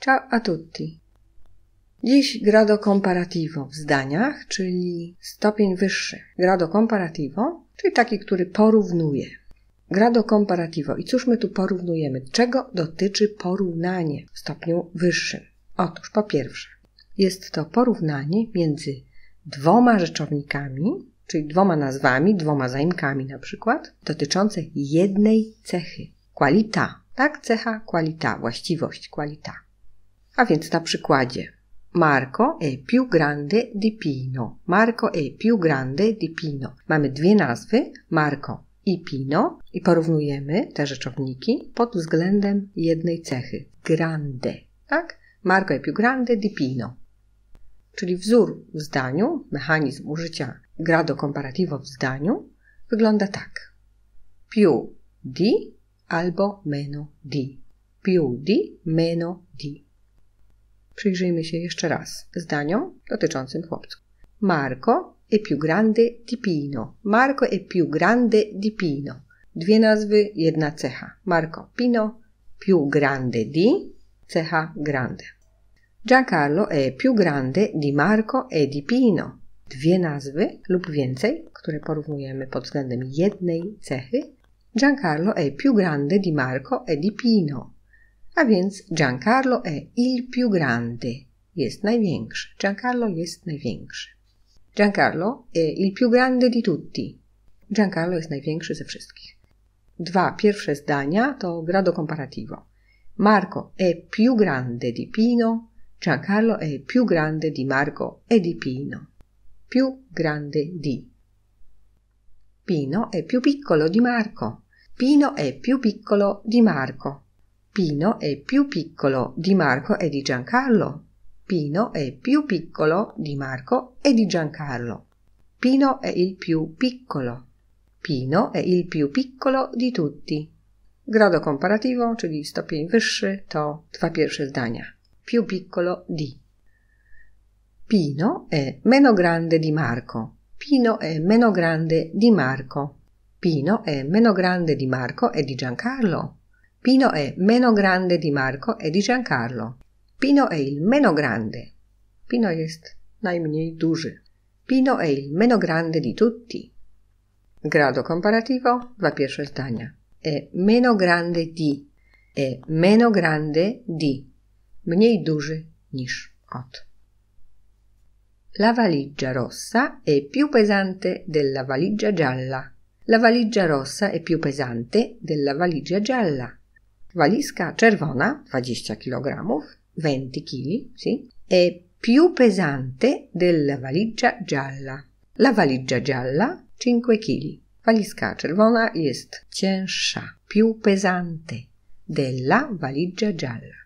Ciao a tutti. Dziś grado comparativo w zdaniach, czyli stopień wyższy. Grado comparativo, czyli taki, który porównuje. Grado comparativo. I cóż my tu porównujemy? Czego dotyczy porównanie w stopniu wyższym? Otóż po pierwsze, jest to porównanie między dwoma rzeczownikami, czyli dwoma nazwami, dwoma zaimkami na przykład, dotyczące jednej cechy. Qualita, tak? Cecha qualita, właściwość qualita. A więc na przykładzie Marco è e più grande di Pino. Marco è e più grande di Pino. Mamy dwie nazwy, Marco i Pino i porównujemy te rzeczowniki pod względem jednej cechy. Grande, tak? Marco è e più grande di Pino. Czyli wzór w zdaniu, mechanizm użycia grado comparativo w zdaniu wygląda tak. Più di albo meno di. Più di, meno di przyjrzyjmy się jeszcze raz zdaniom dotyczącym chłopców. Marco e più grande di Pino. Marco e più grande di Pino. Dwie nazwy, jedna cecha. Marco Pino, più grande di, cecha grande. Giancarlo è più grande di Marco e di Pino. Dwie nazwy lub więcej, które porównujemy pod względem jednej cechy. Giancarlo è più grande di Marco e di Pino. A więc Giancarlo è il più grande. Jest największy. Giancarlo jest największy. Giancarlo è il più grande di tutti. Giancarlo jest największy ze wszystkich. Dwa pierwsze zdania to grado comparativo. Marco è più grande di Pino. Giancarlo è più grande di Marco e di Pino. Più grande di. Pino è più piccolo di Marco. Pino è più piccolo di Marco. Pino è più piccolo di Marco e di Giancarlo. Pino è più piccolo di Marco e di Giancarlo. Pino è il più piccolo. Pino è il più piccolo di tutti. Grado komparativo, czyli cioè stopień wyższy, to dwa pierwsze zdania. Più piccolo di. Pino è meno grande di Marco. Pino è meno grande di Marco. Pino è meno grande di Marco e di Giancarlo. Pino è meno grande di Marco e di Giancarlo. Pino è il meno grande. Pino jest najmniej duży. Pino è il meno grande di tutti. Grado comparativo, dwa pierwsze zdania. È meno grande di. È meno grande di. Mniej duży niż od. La valigia rossa è più pesante della valigia gialla. La valigia rossa è più pesante della valigia gialla. Walizka czerwona 20 kg, 20 kg, sì, e più pesante della valigia gialla. La valigia gialla 5 kg. Walizka czerwona jest cięższa, più pesante della valigia gialla.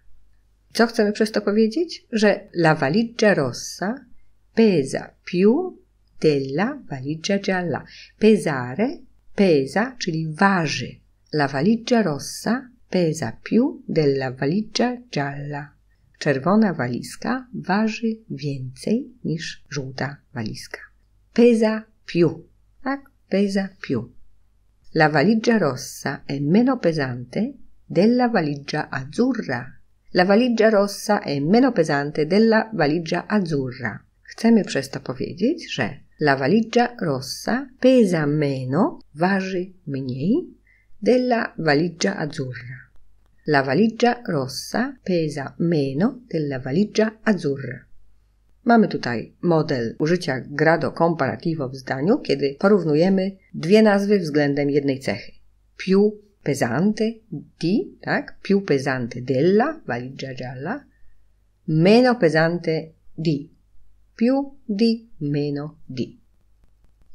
Co chcemy przez to powiedzieć? Że la valigia rossa pesa più della valigia gialla. Pesare pesa, czyli waży. La valigia rossa pesa più della valigia gialla. Czerwona walizka waży więcej niż żółta walizka. Pesa più, tak? Pesa più. La valigia rossa è meno pesante della valigia azzurra. La valigia rossa è meno pesante della valigia azzurra. Chcemy przez to powiedzieć, że la valigia rossa pesa meno, waży mniej, della valigia azzurra. La valigia rossa pesa meno della valigia azzurra. Mamy tutaj model użycia grado comparativo w zdaniu, kiedy porównujemy dwie nazwy względem jednej cechy. Più pesante di, tak? Più pesante della valigia gialla, meno pesante di, più di, meno di.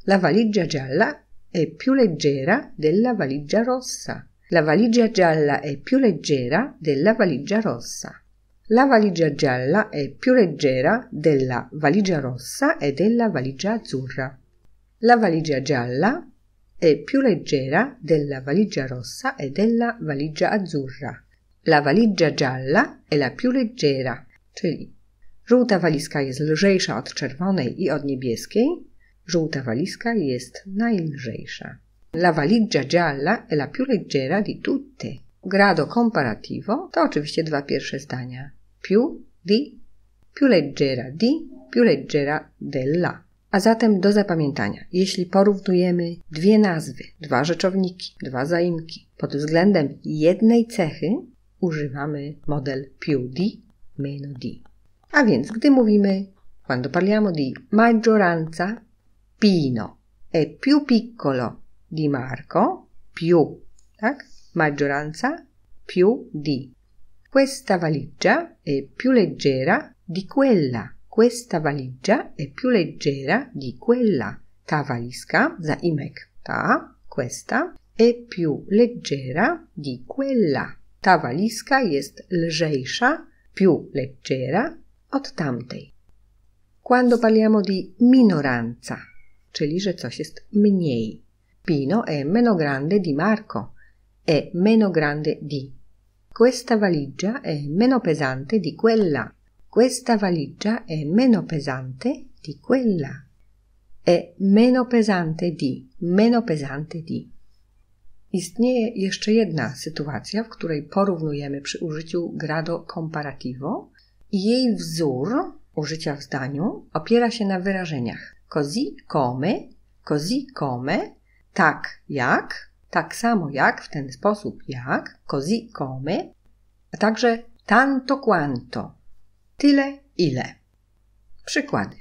La valigia gialla è più leggera della valigia rossa. La valigia gialla è più leggera della valigia rossa. La valigia gialla è più leggera della valigia rossa e della valigia azzurra. La valigia gialla è più leggera della valigia rossa e della valigia azzurra. La valigia gialla è la più leggera, czyli żółta walizka jest lżejsza od czerwonej i od niebieskiej. Żółta walizka jest najlżejsza. La valigia gialla è la più leggera di tutte. Grado comparativo to oczywiście dwa pierwsze zdania. Più di, più leggera di, più leggera della. A zatem do zapamiętania, jeśli porównujemy dwie nazwy, dwa rzeczowniki, dwa zaimki, pod względem jednej cechy używamy model più di, meno di. A więc, gdy mówimy, quando parliamo di maggioranza, Pino è più piccolo di Marco più tac, maggioranza più di. Questa valigia è più leggera di quella. Questa valigia è più leggera di quella. Ta valiska, imek ta, questa, è più leggera di quella. Ta walizka jest lżejsza, più leggera od tamtej. Quando parliamo di minoranza, czyli że coś jest mniej, Pino è meno grande di Marco, è meno grande di. Questa valigia è meno pesante di quella. Questa valigia è meno pesante di quella. È meno pesante di, meno pesante di. Istnieje jeszcze jedna sytuacja, w której porównujemy przy użyciu grado comparativo jej wzór użycia w zdaniu opiera się na wyrażeniach così come, così come tak jak, tak samo jak, w ten sposób jak, così come, a także tanto quanto, tyle ile. Przykłady.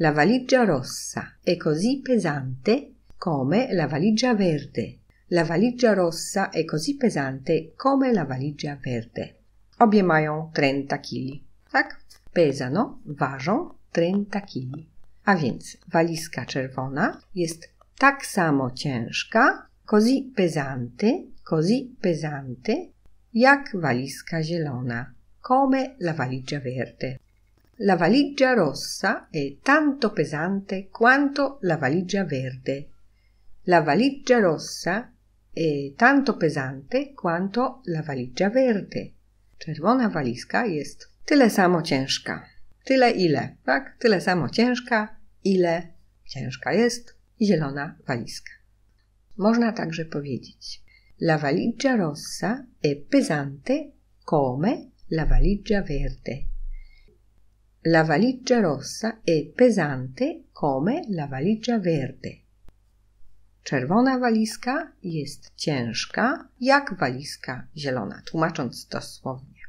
La valigia rossa è così pesante come la valigia verde. La valigia rossa è così pesante come la valigia verde. Obie mają 30 kg, tak? Pesano, ważą 30 kg. A więc walizka czerwona jest tak samo ciężka, così pesante, così pesante, jak walizka zielona, come la valigia verde. La valigia rossa è tanto pesante quanto la valigia verde. La valigia rossa è tanto pesante quanto la valigia verde. Czerwona walizka jest tyle samo ciężka. Tyle ile, tak? Tyle samo ciężka, ile ciężka jest i zielona walizka. Można także powiedzieć La valigia rossa è pesante come la valigia verde. La valigia rossa è pesante come la valigia verde. Czerwona walizka jest ciężka jak walizka zielona, tłumacząc dosłownie.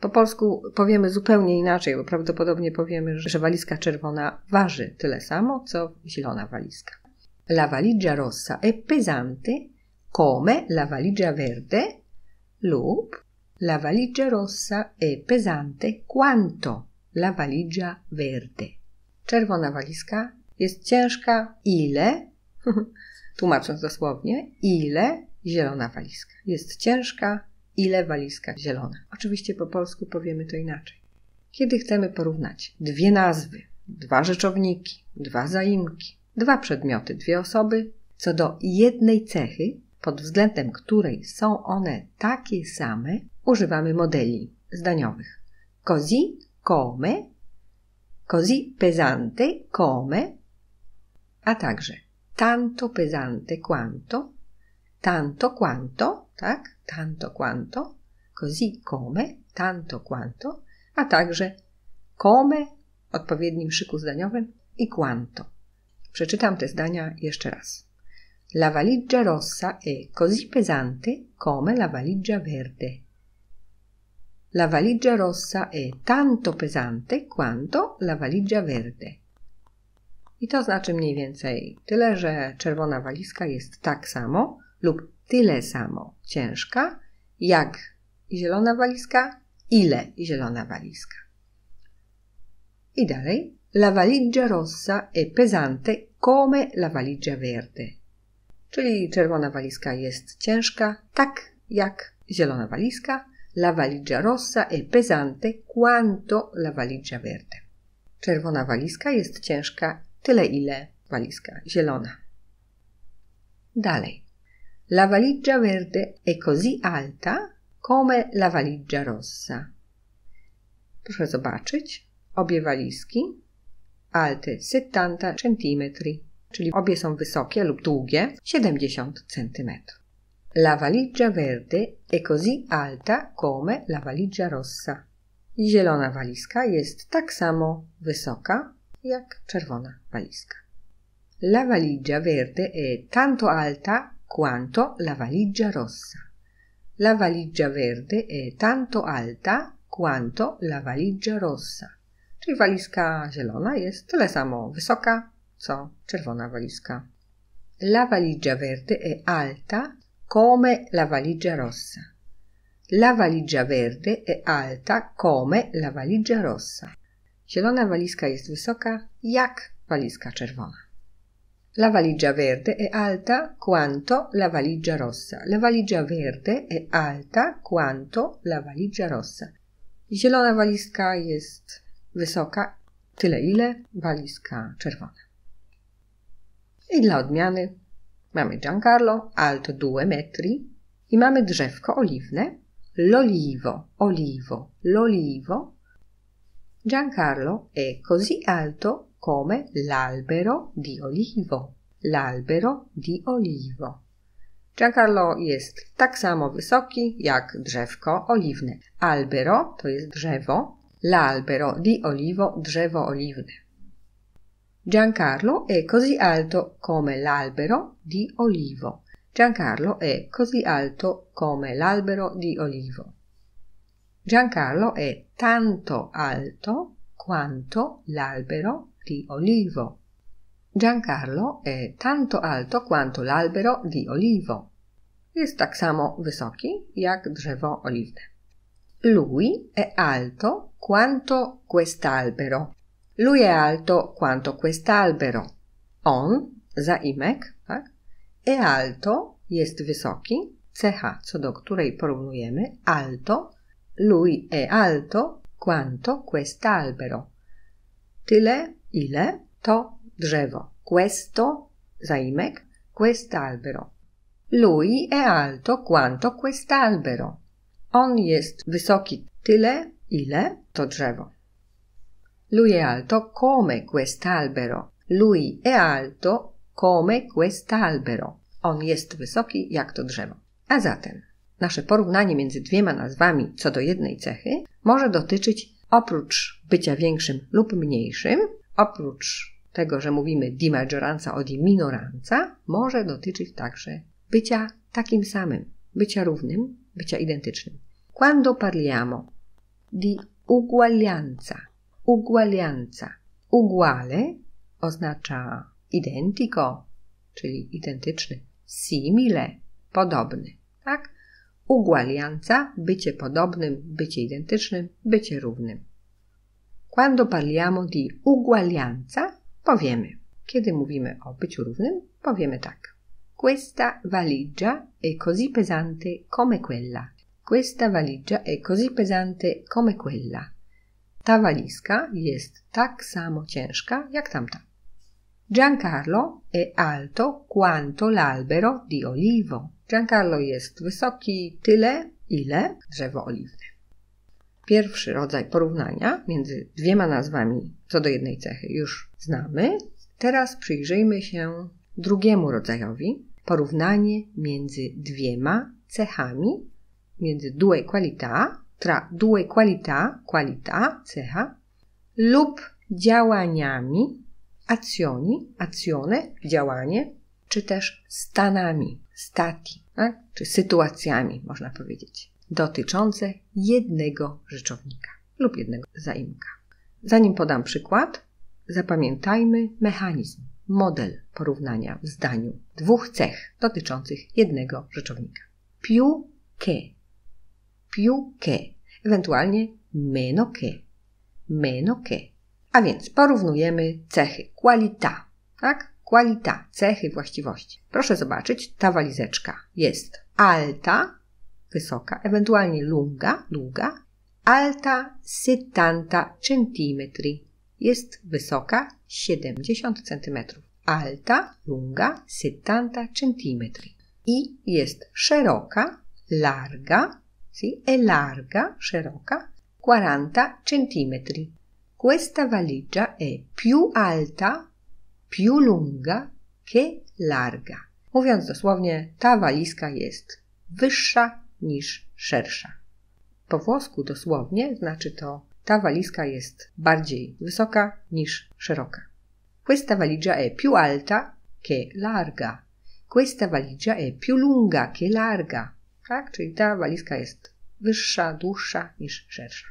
Po polsku powiemy zupełnie inaczej, bo prawdopodobnie powiemy, że walizka czerwona waży tyle samo co zielona walizka. La valigia rossa è pesante come la valigia verde. Loop. La valigia rossa è pesante quanto la valigia verde. Czerwona walizka jest ciężka ile, tłumacząc dosłownie, ile zielona walizka. Jest ciężka ile walizka zielona. Oczywiście po polsku powiemy to inaczej. Kiedy chcemy porównać dwie nazwy, dwa rzeczowniki, dwa zaimki, dwa przedmioty, dwie osoby, co do jednej cechy, pod względem której są one takie same, używamy modeli zdaniowych. Così come, così pesante come, a także tanto pesante quanto, tanto quanto, tak, tanto quanto, così come, tanto quanto, a także come, odpowiednim szyku zdaniowym i quanto. Przeczytam te zdania jeszcze raz. La valigia rossa è così pesante come la valigia verde. La valigia rossa è tanto pesante quanto la valigia verde. I to znaczy mniej więcej tyle, że czerwona walizka jest tak samo lub tyle samo ciężka jak zielona walizka, ile zielona walizka. I dalej La valigia rossa è pesante come la valigia verde. Czyli czerwona walizka jest ciężka, tak jak zielona walizka. La valigia rossa è pesante quanto la valigia verde. Czerwona walizka jest ciężka tyle ile walizka zielona. Dalej. La valigia verde è così alta come la valigia rossa. Proszę zobaczyć obie walizki alte 70 cm, czyli obie są wysokie lub długie 70 cm. La valigia verde è così alta come la valigia rossa. Zielona walizka jest tak samo wysoka jak czerwona walizka. La valigia verde è tanto alta quanto la valigia rossa. La valigia verde è tanto alta quanto la valigia rossa. Czyli walizka zielona jest tyle samo wysoka, co czerwona walizka. La valigia verde è alta come la valigia rossa. La valigia verde è alta come la valigia rossa. Zielona walizka jest wysoka jak walizka czerwona. La valigia verde è alta quanto la valigia rossa. La valigia verde è alta quanto la valigia rossa. Zielona walizka jest wysoka, tyle ile, walizka czerwona. I dla odmiany mamy Giancarlo Alto Due Metri i mamy drzewko oliwne, l'olivo, olivo, l'olivo. Giancarlo è così alto come l'albero di olivo, l'albero di olivo. Giancarlo jest tak samo wysoki jak drzewko oliwne. Albero to jest drzewo, l'albero di olivo drzewo oliwne. Giancarlo è così alto come l'albero di olivo. Giancarlo è così alto come l'albero di olivo. Giancarlo è tanto alto quanto l'albero di olivo. Giancarlo è tanto alto quanto l'albero di olivo. Jest tak samo wysoki jak drzewo oliwne. Lui è alto quanto quest'albero. Lui è alto quanto quest'albero. On, zaimek, tak? Eh? E alto, jest wysoki, cecha, co do której porównujemy, alto, lui è alto quanto quest'albero. Tyle, ile, to drzewo. Questo, zaimek, quest'albero. Lui è alto quanto quest'albero. On jest wysoki tyle, ile to drzewo. Lui è alto come quest'albero. Lui è alto come quest'albero. On jest wysoki jak to drzewo. A zatem nasze porównanie między dwiema nazwami co do jednej cechy może dotyczyć oprócz bycia większym lub mniejszym, oprócz tego, że mówimy di maggioranza o di minoranza, może dotyczyć także bycia takim samym, bycia równym bycia identycznym. Quando parliamo di uguaglianza, uguaglianza, uguale oznacza identico, czyli identyczny, simile, podobny, tak? Uguaglianza, bycie podobnym, bycie identycznym, bycie równym. Quando parliamo di uguaglianza, powiemy. Kiedy mówimy o byciu równym, powiemy tak. Questa valigia è così pesante come quella. Questa valigia è così pesante come quella. Ta walizka jest tak samo ciężka jak tamta. Giancarlo è alto quanto l'albero di olivo. Giancarlo jest wysoki tyle, ile drzewo oliwne. Pierwszy rodzaj porównania między dwiema nazwami co do jednej cechy już znamy. Teraz przyjrzyjmy się drugiemu rodzajowi, porównanie między dwiema cechami, między due qualità, tra due qualità, qualità, cecha, lub działaniami, azioni, azione, działanie, czy też stanami, stati, tak? czy sytuacjami, można powiedzieć, dotyczące jednego rzeczownika lub jednego zaimka. Zanim podam przykład, zapamiętajmy mechanizm model porównania w zdaniu dwóch cech dotyczących jednego rzeczownika. Piu ke. Piu ke. Ewentualnie meno ke. Meno che. A więc porównujemy cechy. Qualita. Tak? Qualita. Cechy właściwości. Proszę zobaczyć, ta walizeczka jest alta, wysoka, ewentualnie lunga, długa, alta 70 cm jest wysoka 70 cm, alta lunga 70 cm i jest szeroka, larga, si è larga, szeroka 40 cm. Questa valigia è più alta, più lunga che larga. Mówiąc dosłownie, ta walizka jest wyższa niż szersza. Po włosku dosłownie znaczy to Ta walizka jest bardziej wysoka niż szeroka. Questa valigia è più alta che larga. Questa valigia è più lunga che larga. Tak? Czyli ta walizka jest wyższa, dłuższa niż szersza.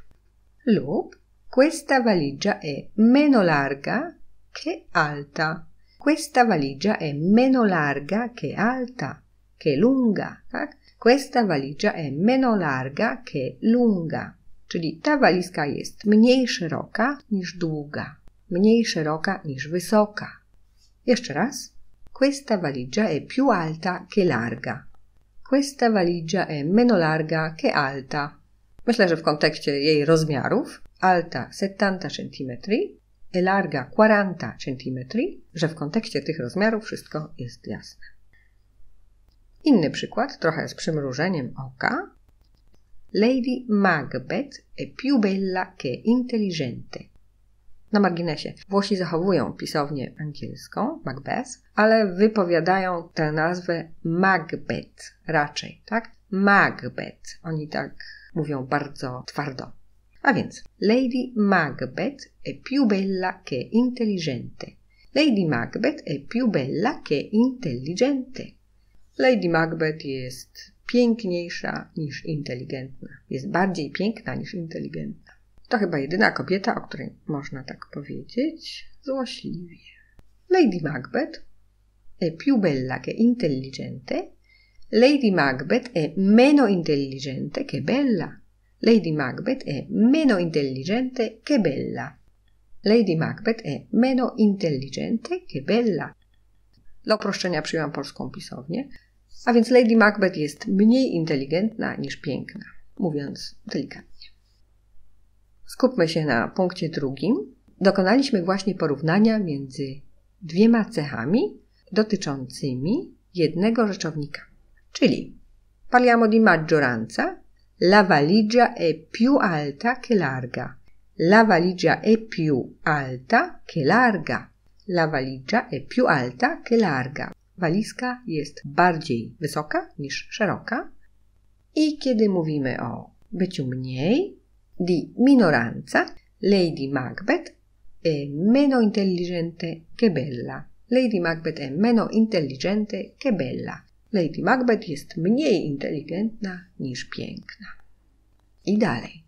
Lub questa valigia è meno larga che alta. Questa valigia è meno larga che alta, che lunga. Tak? Questa valigia è meno larga che lunga. Czyli ta walizka jest mniej szeroka niż długa, mniej szeroka niż wysoka. Jeszcze raz. Questa valigia è più alta che larga. Questa valigia è meno larga che alta. Myślę, że w kontekście jej rozmiarów alta 70 cm e larga 40 cm, że w kontekście tych rozmiarów wszystko jest jasne. Inny przykład, trochę z przymrużeniem oka. Lady Macbeth è più bella che intelligente. Na marginesie, Włosi zachowują pisownię angielską Macbeth, ale wypowiadają tę nazwę Macbeth raczej, tak? Macbeth. Oni tak mówią bardzo twardo. A więc Lady Macbeth è più bella che intelligente. Lady Macbeth è più bella che intelligente. Lady Macbeth jest piękniejsza niż inteligentna. Jest bardziej piękna niż inteligentna. To chyba jedyna kobieta, o której można tak powiedzieć złośliwie. Lady Macbeth è e, più bella che intelligente. Lady Macbeth è e, meno intelligente che bella. Lady Macbeth è e, meno intelligente che bella. Lady Macbeth è meno intelligente che bella. Dla uproszczenia przyjąłem polską pisownię. A więc Lady Macbeth jest mniej inteligentna niż piękna, mówiąc delikatnie. Skupmy się na punkcie drugim. Dokonaliśmy właśnie porównania między dwiema cechami dotyczącymi jednego rzeczownika, czyli parliamo di maggioranza, la valigia è più alta che larga. La valigia è più alta che larga. La valigia è più alta che larga walizka jest bardziej wysoka niż szeroka. I kiedy mówimy o byciu mniej, di minoranza, Lady Macbeth è y, meno intelligente che bella. Lady Macbeth è y, meno intelligente che bella. Lady Macbeth jest mniej inteligentna niż piękna. I dalej.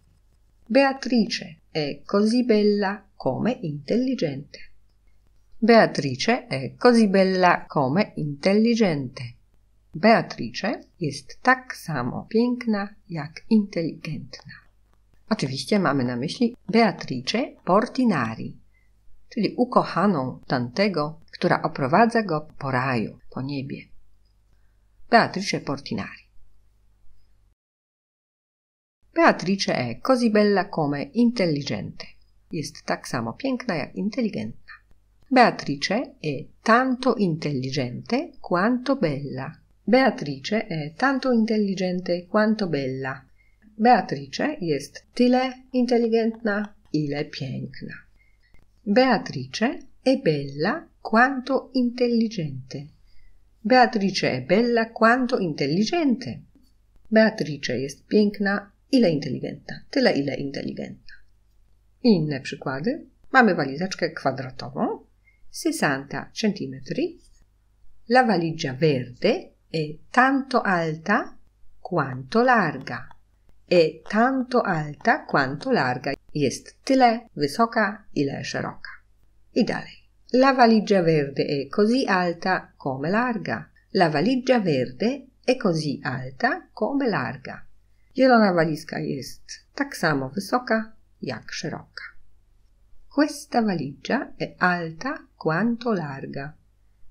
Beatrice è y, così bella come intelligente. Beatrice è così bella come intelligente. Beatrice jest tak samo piękna jak inteligentna. Oczywiście mamy na myśli Beatrice Portinari, czyli ukochaną Dantego, która oprowadza go po raju, po niebie. Beatrice Portinari. Beatrice è così bella come intelligente. Jest tak samo piękna jak inteligentna. Beatrice è tanto intelligente quanto bella. Beatrice è tanto intelligente quanto bella. Beatrice jest tyle intelligentna ile piękna. Beatrice è bella quanto intelligente. Beatrice è bella quanto intelligente. Beatrice jest piękna, ile intelligentna. tyle ile intelligentna. Inne przykłady. Mamy walizeczkę kwadratową, 60 cm, la valigia verde è tanto alta quanto larga. È tanto alta quanto larga. Jest tyle wysoka, ile szeroka. I dalej. La valigia verde è così alta come larga. La valigia verde è così alta come larga. Zielona walizka jest tak samo wysoka jak szeroka. Questa valigia è alta quanto larga.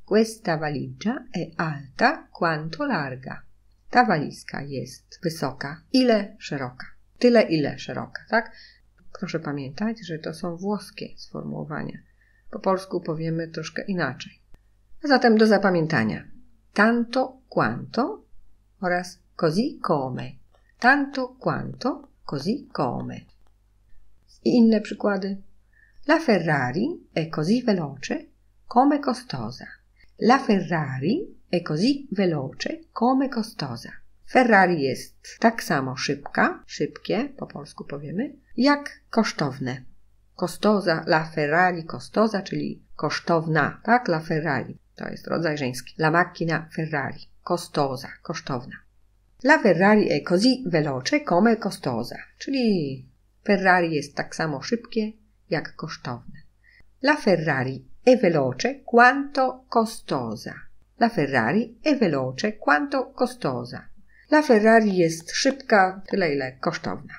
Questa valigia è alta quanto larga. Ta walizka jest wysoka, ile szeroka. Tyle, ile szeroka, tak? Proszę pamiętać, że to są włoskie sformułowania. Po polsku powiemy troszkę inaczej. A zatem do zapamiętania. Tanto quanto oraz così come. Tanto quanto, così come. I inne przykłady. La Ferrari è così veloce come costosa. La Ferrari è così veloce come costosa. Ferrari jest tak samo szybka, szybkie po polsku powiemy, jak kosztowne. Kostoza, la Ferrari costosa, czyli kosztowna, tak? La Ferrari to jest rodzaj żeński. La macchina Ferrari kostoza, kosztowna. La Ferrari è così veloce come costosa, czyli Ferrari jest tak samo szybkie jak kosztowne. La Ferrari è veloce quanto costosa. La Ferrari è veloce quanto costosa. La Ferrari jest szybka, tyle ile kosztowna.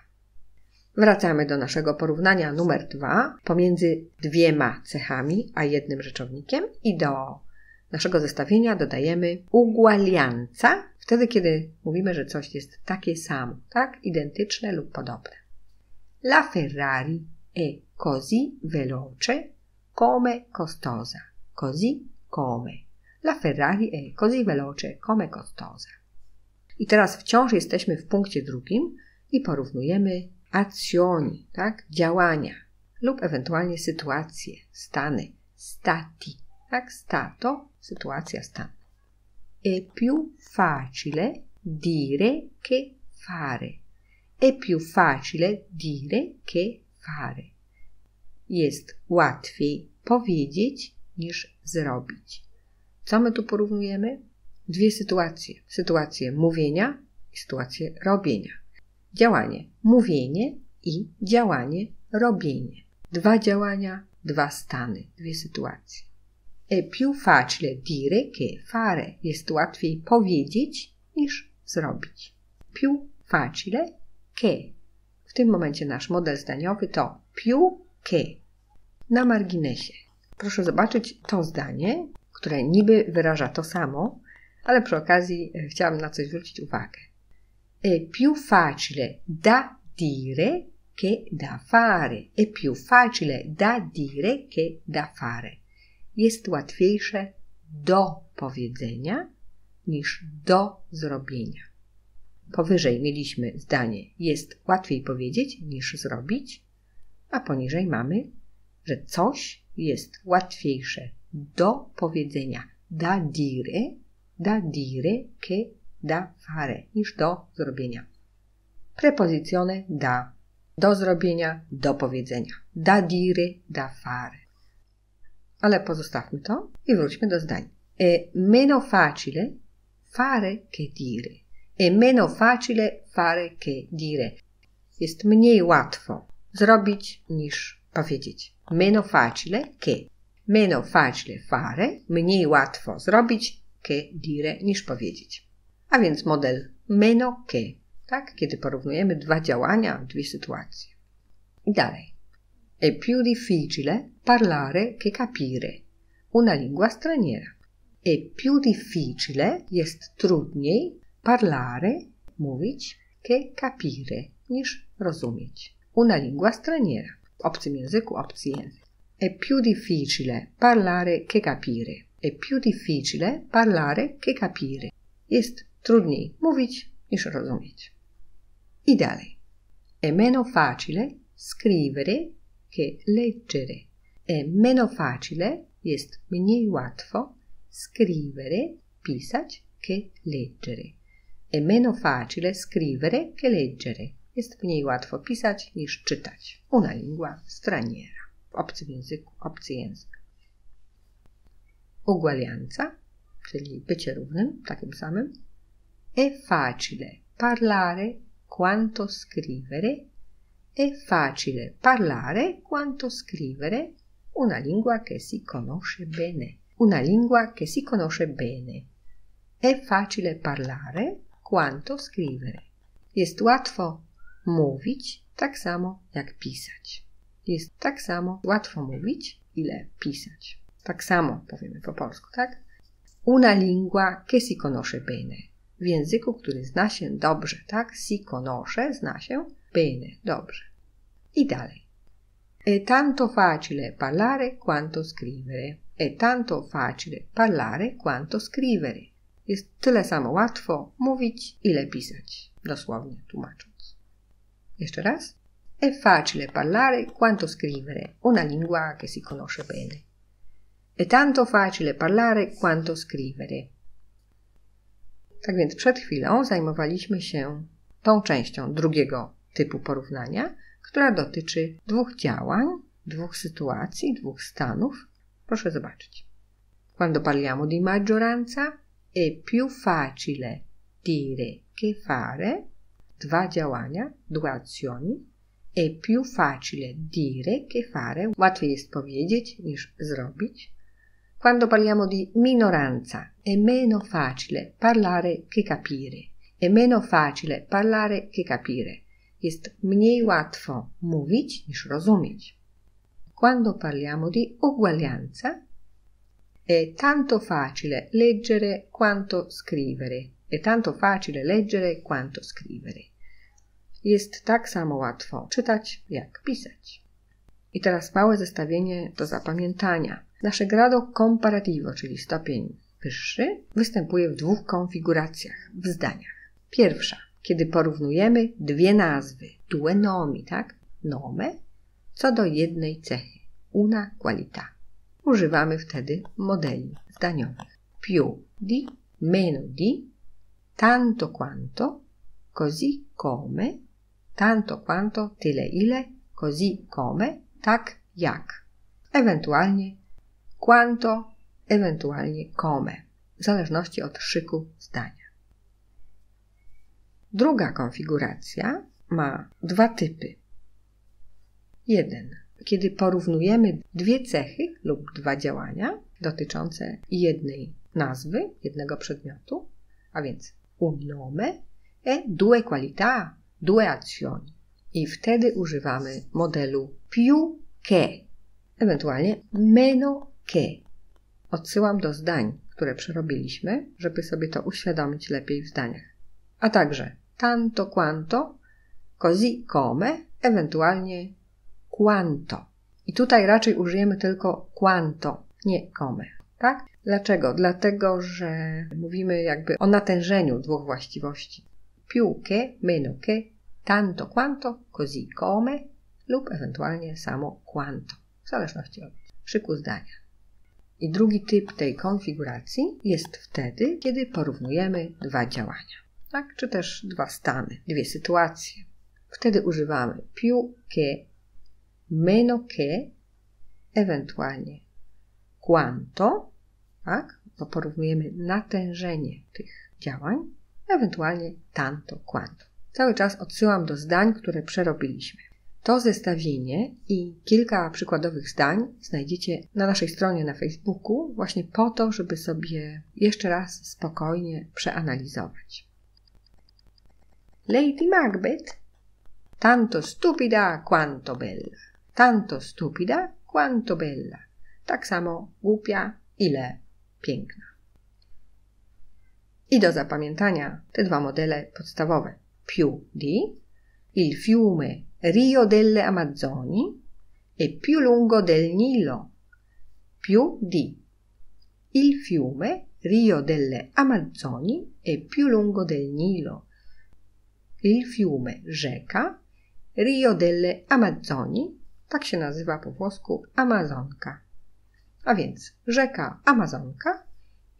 Wracamy do naszego porównania numer dwa pomiędzy dwiema cechami a jednym rzeczownikiem i do naszego zestawienia dodajemy ugualianca, wtedy kiedy mówimy, że coś jest takie samo, tak, identyczne lub podobne. La Ferrari e così veloce come costosa. Così come. La Ferrari è così veloce come costosa. I teraz wciąż jesteśmy w punkcie drugim i porównujemy azioni, tak? Działania lub ewentualnie sytuacje, stany, stati, tak? Stato, sytuacja, stan. È più facile dire che fare. È più facile dire che kary. Jest łatwiej powiedzieć niż zrobić. Co my tu porównujemy? Dwie sytuacje: sytuację mówienia i sytuację robienia. Działanie mówienie i działanie robienie. Dwa działania, dwa stany, dwie sytuacje. È e più facile dire che fare. Jest łatwiej powiedzieć niż zrobić. Più facile che w tym momencie nasz model zdaniowy to piu che. Na marginesie. Proszę zobaczyć to zdanie, które niby wyraża to samo, ale przy okazji e, chciałam na coś zwrócić uwagę. È e più facile da dire che da fare. È e più facile da dire che da fare. Jest łatwiejsze do powiedzenia niż do zrobienia. Powyżej mieliśmy zdanie jest łatwiej powiedzieć niż zrobić, a poniżej mamy, że coś jest łatwiejsze do powiedzenia da dire, da dire che da fare niż do zrobienia. Prepozycjone da, do zrobienia, do powiedzenia. Da dire, da fare. Ale pozostawmy to i wróćmy do zdań. E meno facile fare che dire. E meno facile fare che dire. Jest mniej łatwo zrobić niż powiedzieć. Meno facile che. Meno facile fare, mniej łatwo zrobić, che dire niż powiedzieć. A więc model meno che, tak? Kiedy porównujemy dwa działania, dwie sytuacje. I dalej. È più difficile parlare che capire. Una lingua straniera. È più difficile jest trudniej Parlare, mówić, che capire, niż rozumieć. Una lingua straniera, obcym języku, obcy język. È più difficile parlare che capire. È più difficile parlare che capire. Jest trudniej mówić niż rozumieć. I dalej. È meno facile scrivere che leggere. È meno facile, jest mniej łatwo, scrivere, pisać, che leggere. È meno facile scrivere che leggere. Jest mniej łatwo pisać niż czytać. Una lingua straniera. W obcym obcy język. Uguaglianza, czyli bycie równym, takim samym. È facile parlare quanto scrivere. È facile parlare quanto scrivere una lingua che si conosce bene. Una lingua che si conosce bene. È facile parlare quanto scrivere. Jest łatwo mówić tak samo jak pisać. Jest tak samo łatwo mówić, ile pisać. Tak samo powiemy po polsku, tak? Una lingua che si conosce bene. W języku, który zna się dobrze, tak? Si conosce, zna się bene, dobrze. I dalej. È tanto facile parlare quanto scrivere. È tanto facile parlare quanto scrivere. Jest tyle samo łatwo mówić, ile pisać, dosłownie tłumacząc. Jeszcze raz. È e facile parlare quanto scrivere una lingua che si conosce bene. È e tanto facile parlare quanto scrivere. Tak więc przed chwilą zajmowaliśmy się tą częścią drugiego typu porównania, która dotyczy dwóch działań, dwóch sytuacji, dwóch stanów. Proszę zobaczyć. Quando parliamo di maggioranza, è più facile dire che fare, dwa działania, due azioni, è più facile dire che fare, łatwiej jest powiedzieć niż zrobić. Quando parliamo di minoranza è meno facile parlare che capire, è meno facile parlare che capire. Jest mniej łatwo mówić niż rozumieć. Quando parliamo di uguaglianza È tanto facile leggere quanto scrivere. È tanto facile leggere quanto scrivere. Jest tak samo łatwo czytać jak pisać. I teraz małe zestawienie do zapamiętania. Nasze grado comparativo, czyli stopień wyższy, występuje w dwóch konfiguracjach, w zdaniach. Pierwsza, kiedy porównujemy dwie nazwy, due nomi, tak? Nome, co do jednej cechy, una qualità używamy wtedy modeli zdaniowych. Più di, meno di, tanto quanto, così come, tanto quanto, tyle ile, così come, tak jak. Ewentualnie quanto, ewentualnie come, w zależności od szyku zdania. Druga konfiguracja ma dwa typy. 1 kiedy porównujemy dwie cechy lub dwa działania dotyczące jednej nazwy, jednego przedmiotu, a więc un nome e due qualità, due azioni. I wtedy używamy modelu più che, ewentualnie meno che. Odsyłam do zdań, które przerobiliśmy, żeby sobie to uświadomić lepiej w zdaniach. A także tanto quanto, così come, ewentualnie quanto. I tutaj raczej użyjemy tylko quanto, nie come. Tak? Dlaczego? Dlatego, że mówimy jakby o natężeniu dwóch właściwości. Più che, meno che, tanto quanto, così come lub ewentualnie samo quanto, w zależności od szyku zdania. I drugi typ tej konfiguracji jest wtedy, kiedy porównujemy dwa działania, tak? czy też dwa stany, dwie sytuacje. Wtedy używamy più che meno che, ewentualnie quanto, tak? Bo porównujemy natężenie tych działań, ewentualnie tanto, quanto. Cały czas odsyłam do zdań, które przerobiliśmy. To zestawienie i kilka przykładowych zdań znajdziecie na naszej stronie na Facebooku, właśnie po to, żeby sobie jeszcze raz spokojnie przeanalizować. Lady Macbeth, tanto stupida quanto bella. tanto stupida quanto bella. Tak samo głupia, ile piękna. I do zapamiętania te dwa modele podstawowe. Più di il fiume Rio delle Amazzoni e più lungo del Nilo. Più di il fiume Rio delle Amazzoni è più lungo del Nilo. Il fiume rzeka Rio delle Amazzoni Tak się nazywa po włosku Amazonka. A więc rzeka Amazonka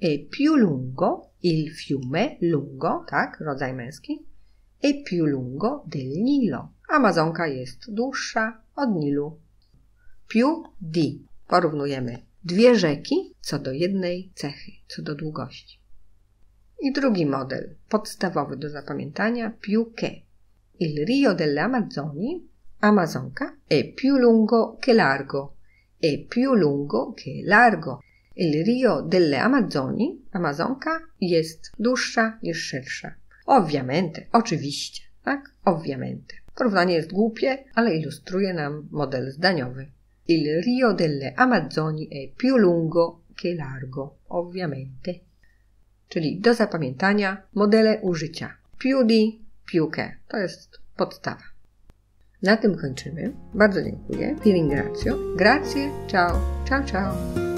e più lungo il fiume lungo, tak, rodzaj męski, e più lungo del Nilo. Amazonka jest dłuższa od Nilu. Più di. Porównujemy dwie rzeki co do jednej cechy, co do długości. I drugi model, podstawowy do zapamiętania, più che. Il Rio dell'Amazzoni Amazonca è più lungo che largo, è più lungo che largo. Il rio delle Amazonii, Amazonka, jest dłuższa niż szersza. Ovviamente, oczywiście, tak? Obwiamente. Porównanie jest głupie, ale ilustruje nam model zdaniowy. Il rio delle Amazzoni è più lungo che largo, ovviamente. Czyli do zapamiętania modele użycia. Più di, più che. To jest podstawa. Na tym kończymy. Bardzo dziękuję. Feeling Gracio. Grazie. Ciao. Ciao, ciao.